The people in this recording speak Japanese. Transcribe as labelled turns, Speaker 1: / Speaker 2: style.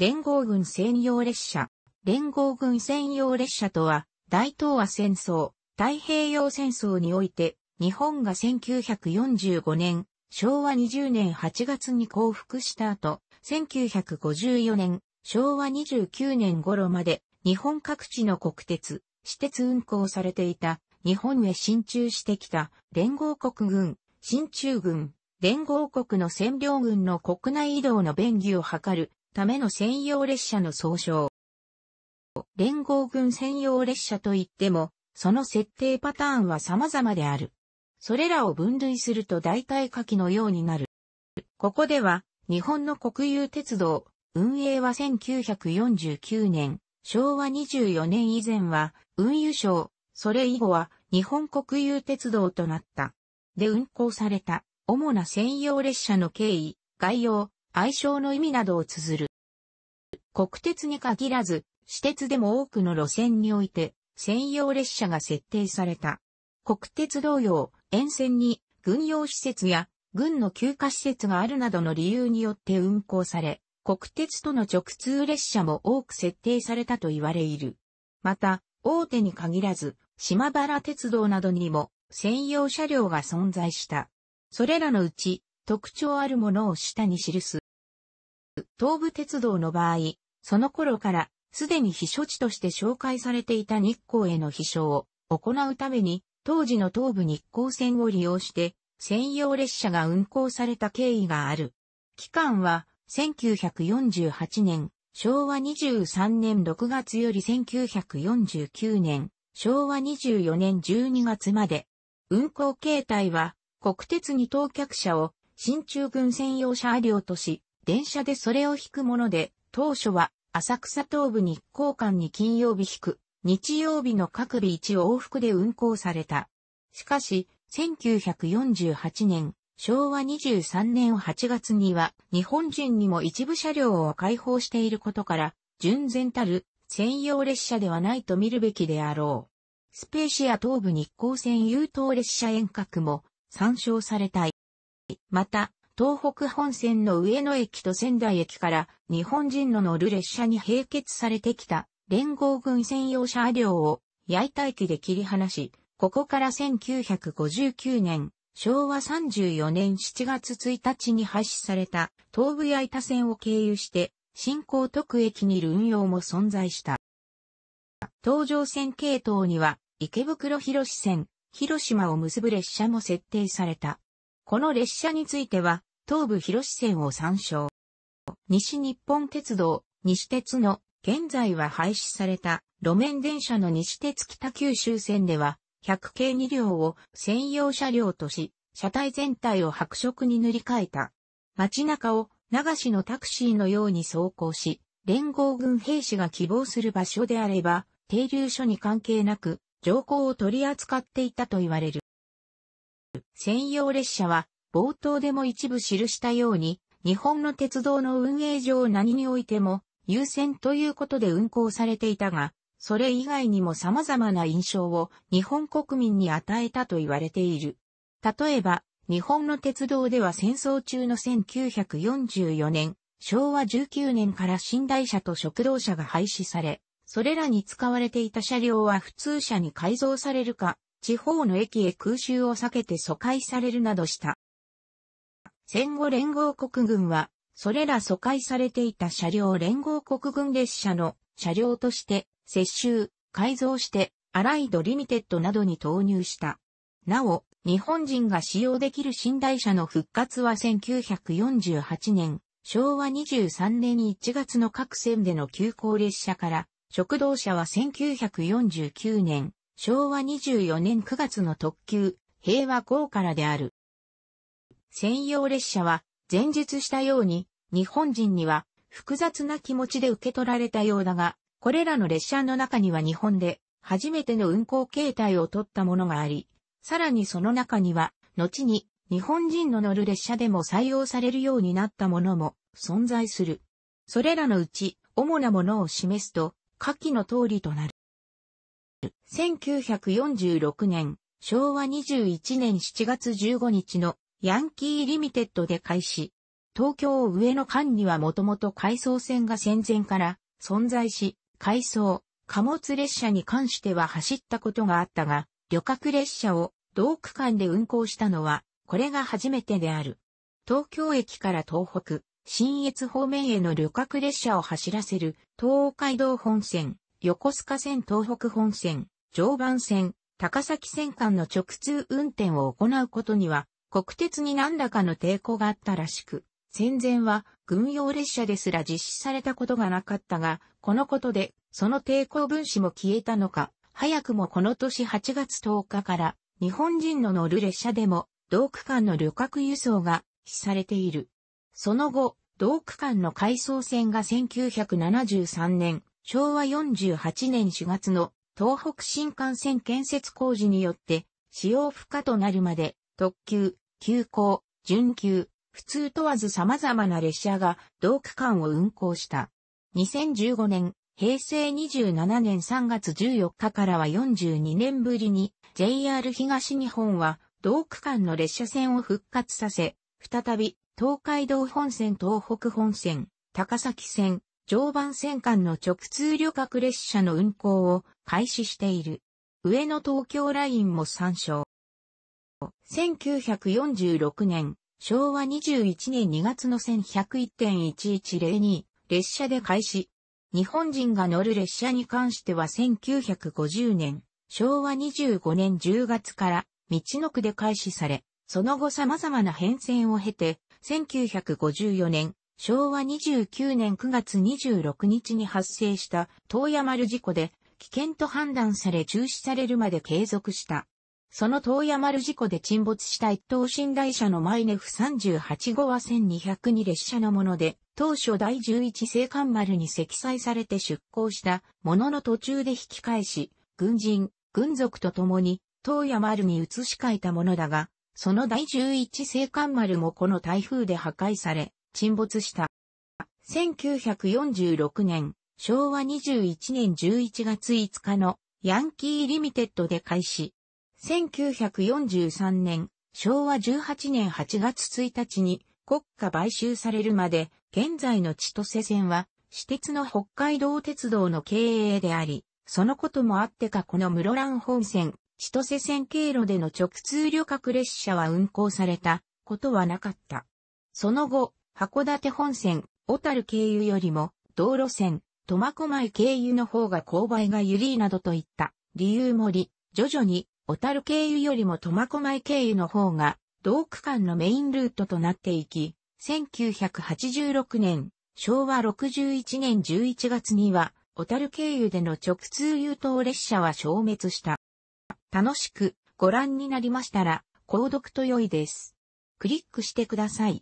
Speaker 1: 連合軍専用列車。連合軍専用列車とは、大東亜戦争、太平洋戦争において、日本が1945年、昭和20年8月に降伏した後、1954年、昭和29年頃まで、日本各地の国鉄、私鉄運行されていた、日本へ進駐してきた、連合国軍、進駐軍、連合国の占領軍の国内移動の便宜を図るための専用列車の総称。連合軍専用列車といっても、その設定パターンは様々である。それらを分類すると大体下記のようになる。ここでは、日本の国有鉄道、運営は1949年、昭和24年以前は、運輸省、それ以後は、日本国有鉄道となった。で運行された、主な専用列車の経緯、概要、愛称の意味などを綴る。国鉄に限らず、私鉄でも多くの路線において、専用列車が設定された。国鉄同様、沿線に軍用施設や軍の休暇施設があるなどの理由によって運行され、国鉄との直通列車も多く設定されたと言われいる。また、大手に限らず、島原鉄道などにも専用車両が存在した。それらのうち、特徴あるものを下に記す。東武鉄道の場合、その頃から、すでに避暑地として紹介されていた日光への避暑を行うために、当時の東武日光線を利用して、専用列車が運行された経緯がある。期間は、1948年、昭和23年6月より1949年、昭和24年12月まで。運行形態は、国鉄に当客車を、新中軍専用車両とし、電車でそれを引くもので、当初は浅草東部日光間に金曜日引く、日曜日の各日1往復で運行された。しかし、1948年、昭和23年8月には、日本人にも一部車両を開放していることから、純然たる専用列車ではないと見るべきであろう。スペーシア東部日光線優等列車遠隔も参照されたい。また、東北本線の上野駅と仙台駅から日本人の乗る列車に並結されてきた連合軍専用車両を焼いた駅で切り離し、ここから1959年、昭和34年7月1日に廃止された東武い板線を経由して新港徳駅にいる運用も存在した。東上線系統には池袋広市線、広島を結ぶ列車も設定された。この列車については、東武広市線を参照。西日本鉄道、西鉄の、現在は廃止された路面電車の西鉄北九州線では、100系2両を専用車両とし、車体全体を白色に塗り替えた。街中を流しのタクシーのように走行し、連合軍兵士が希望する場所であれば、停留所に関係なく、乗降を取り扱っていたと言われる。専用列車は冒頭でも一部記したように、日本の鉄道の運営上何においても優先ということで運行されていたが、それ以外にも様々な印象を日本国民に与えたと言われている。例えば、日本の鉄道では戦争中の1944年、昭和19年から寝台車と食堂車が廃止され、それらに使われていた車両は普通車に改造されるか、地方の駅へ空襲を避けて疎開されるなどした。戦後連合国軍は、それら疎開されていた車両連合国軍列車の車両として接収、改造して、アライドリミテッドなどに投入した。なお、日本人が使用できる寝台車の復活は1948年、昭和23年1月の各線での急行列車から、食堂車は1949年、昭和24年9月の特急、平和号からである。専用列車は、前述したように、日本人には複雑な気持ちで受け取られたようだが、これらの列車の中には日本で初めての運行形態を取ったものがあり、さらにその中には、後に日本人の乗る列車でも採用されるようになったものも存在する。それらのうち、主なものを示すと、下記の通りとなる。1946年、昭和21年7月15日のヤンキーリミテッドで開始。東京上野間にはもともと回送線が戦前から存在し、回送、貨物列車に関しては走ったことがあったが、旅客列車を同区間で運行したのは、これが初めてである。東京駅から東北、新越方面への旅客列車を走らせる、東海道本線、横須賀線東北本線、常磐線、高崎線間の直通運転を行うことには、国鉄に何らかの抵抗があったらしく、戦前は軍用列車ですら実施されたことがなかったが、このことでその抵抗分子も消えたのか、早くもこの年8月10日から日本人の乗る列車でも同区間の旅客輸送が施されている。その後、同区間の回送線が1973年、昭和48年4月の東北新幹線建設工事によって使用不可となるまで特急、急行、準急、普通問わず様々な列車が同区間を運行した。2015年、平成27年3月14日からは42年ぶりに JR 東日本は同区間の列車線を復活させ、再び東海道本線東北本線、高崎線、常磐線間の直通旅客列車の運行を開始している。上野東京ラインも参照。1946年、昭和21年2月の1101.1102列車で開始。日本人が乗る列車に関しては1950年、昭和25年10月から道の区で開始され、その後様々な変遷を経て、1954年、昭和29年9月26日に発生した東山る事故で危険と判断され中止されるまで継続した。その東山丸事故で沈没した一等寝台車のマイネフ38号は1202列車のもので、当初第11青函丸に積載されて出港したものの途中で引き返し、軍人、軍属と共に東山丸に移し替えたものだが、その第11青函丸もこの台風で破壊され、沈没した。1946年、昭和21年11月5日のヤンキーリミテッドで開始、1943年、昭和18年8月1日に国家買収されるまで、現在の千歳線は、私鉄の北海道鉄道の経営であり、そのこともあってかこの室蘭本線、千歳線経路での直通旅客列車は運行されたことはなかった。その後、函館本線、小樽経由よりも、道路線、苫小牧経由の方が勾配が緩いなどといった理由もり、徐々に小樽経由よりも苫小牧経由の方が、同区間のメインルートとなっていき、1986年、昭和61年11月には、小樽経由での直通優等列車は消滅した。楽しくご覧になりましたら、購読と良いです。クリックしてください。